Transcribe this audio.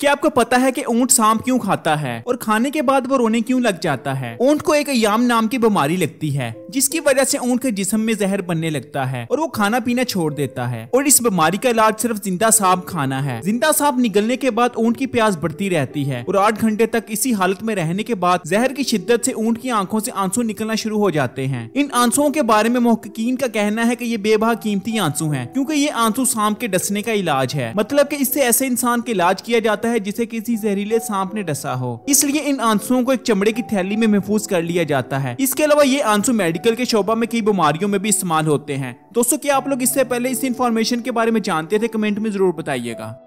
क्या आपको पता है कि ऊंट सांप क्यों खाता है और खाने के बाद वो रोने क्यों लग जाता है ऊंट को एक याम नाम की बीमारी लगती है जिसकी वजह से ऊंट के जिसम में जहर बनने लगता है और वो खाना पीना छोड़ देता है और इस बीमारी का इलाज सिर्फ जिंदा सांप खाना है जिंदा सांप निकलने के बाद ऊंट की प्यास बढ़ती रहती है और आठ घंटे तक इसी हालत में रहने के बाद जहर की शिद्दत से ऊंट की आंखों से आंसू निकलना शुरू हो जाते हैं इन आंसुओं के बारे में मोहकिन का कहना है की ये बेबाह कीमती आंसू है क्यूँकी ये आंसू सांप के डसने का इलाज है मतलब की इससे ऐसे इंसान का इलाज किया जाता है जिसे किसी जहरीले सांप ने डसा हो इसलिए इन आंसुओं को एक चमड़े की थैली में महफूज कर लिया जाता है इसके अलावा ये आंसू मेडिकल मेडिकल के शोबा में कई बीमारियों में भी इस्तेमाल होते हैं दोस्तों क्या आप लोग इससे पहले इस इन्फॉर्मेशन के बारे में जानते थे कमेंट में जरूर बताइएगा